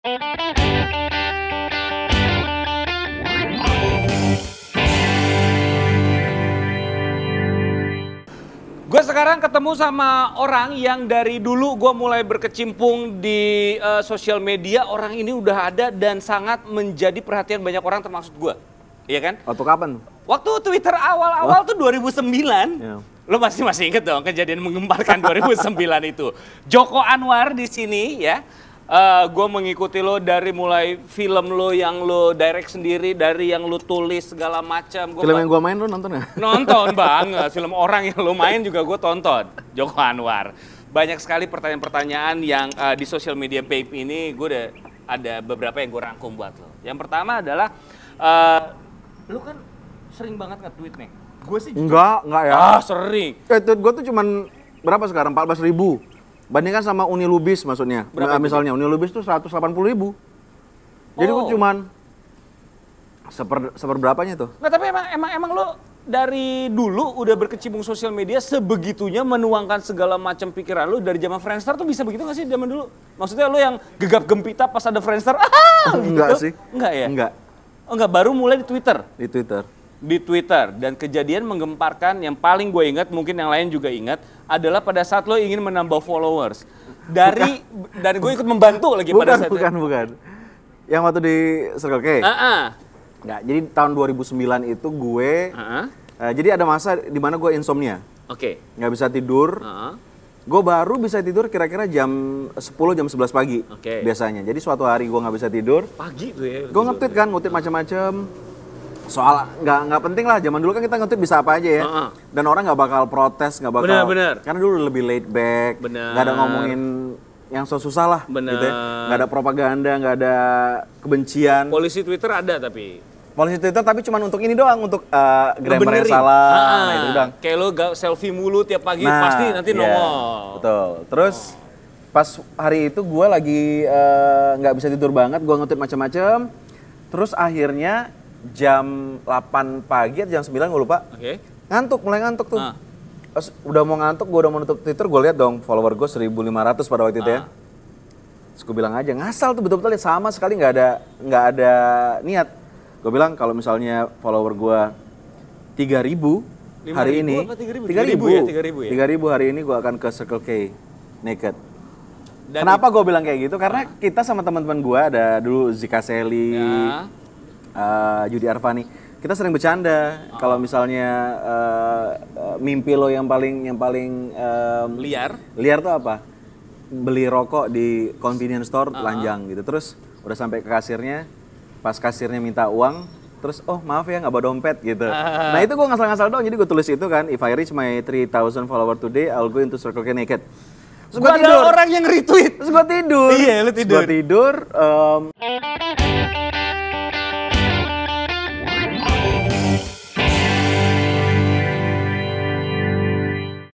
Gue sekarang ketemu sama orang yang dari dulu gue mulai berkecimpung di uh, sosial media orang ini udah ada dan sangat menjadi perhatian banyak orang termasuk gue, iya kan? Waktu kapan? Waktu Twitter awal-awal tuh 2009. Yeah. Lo masih masih inget dong kejadian menggemparkan 2009 itu. Joko Anwar di sini ya uh, eh, gue mengikuti lo dari mulai film lo yang lo direct sendiri, dari yang lo tulis segala macam. film yang gue main lo nonton ya? Nonton bang, film orang yang lo main juga gue tonton, Joko Anwar. Banyak sekali pertanyaan-pertanyaan yang uh, di social media Pape ini gue udah ada beberapa yang gue rangkum buat lo. Yang pertama adalah, uh, eh, lo kan sering banget nge-tweet nih. Gue sih Enggak, enggak ya. Ah, sering. Eh, tweet gue tuh cuman berapa sekarang? 14 ribu. Bandingkan sama Uni Lubis maksudnya. Berapa nah, misalnya Lubis itu 180 ribu. Jadi oh. cuman seper, seperberapanya tuh. Nah tapi emang emang emang lo dari dulu udah berkecimpung sosial media sebegitunya menuangkan segala macam pikiran lo dari zaman Friendster tuh bisa begitu gak sih zaman dulu? Maksudnya lo yang gegap gempita pas ada Friendster, ah gitu. Enggak sih. Enggak ya? Enggak. Oh, enggak baru mulai di Twitter. Di Twitter di Twitter dan kejadian menggemparkan yang paling gue ingat mungkin yang lain juga ingat adalah pada saat lo ingin menambah followers dari bukan. dan gue ikut membantu lagi bukan, pada saat bukan itu. bukan yang waktu di Circle K uh -uh. nggak jadi tahun 2009 itu gue uh -uh. Uh, jadi ada masa di mana gue insomnia oke okay. nggak bisa tidur uh -uh. gue baru bisa tidur kira-kira jam 10 jam 11 pagi okay. biasanya jadi suatu hari gue nggak bisa tidur pagi tuh ya gue ngetweet kan ngutip macam-macam soal nggak nggak penting lah zaman dulu kan kita ngetik bisa apa aja ya uh -uh. dan orang nggak bakal protes nggak bakal bener, bener. karena dulu lebih laid back nggak ada ngomongin yang susah susah lah bener. gitu ya. nggak ada propaganda nggak ada kebencian polisi twitter ada tapi polisi twitter tapi cuma untuk ini doang untuk uh, grammar yang salah ah, nah, itu doang kayak lo gak selfie mulu tiap pagi nah, pasti nanti yeah, nongol betul terus oh. pas hari itu gue lagi eh, nggak uh, bisa tidur banget gue ngetweet macam-macam terus akhirnya jam 8 pagi atau jam 9 gue lupa. Oke. Okay. Ngantuk, mulai ngantuk tuh. Ah. Udah mau ngantuk, gue udah mau nutup Twitter, gue lihat dong follower gue 1500 pada waktu itu ya. Ah. Terus gue bilang aja, ngasal tuh betul-betul sama sekali nggak ada nggak ada niat. Gue bilang kalau misalnya follower gue 3000 ya, ya? hari ini, 3000 ya, 3000 ya. 3000 hari ini gue akan ke Circle K naked. Dan Kenapa gue bilang kayak gitu? Karena ah. kita sama teman-teman gue ada dulu Zika Seli, ya Eh, Judi Arfani, Arvani kita sering bercanda kalau ah. misalnya uh, mimpi lo yang paling yang paling um, liar liar tuh apa beli rokok di convenience store uh-huh. gitu terus udah sampai ke kasirnya pas kasirnya minta uang terus oh maaf ya nggak bawa dompet gitu uh-huh. nah itu gue ngasal-ngasal dong. jadi gue tulis itu kan if I reach my 3000 follower today I'll go into Circle K naked terus gue tidur orang yang retweet terus gue tidur iya lu tidur gue tidur um,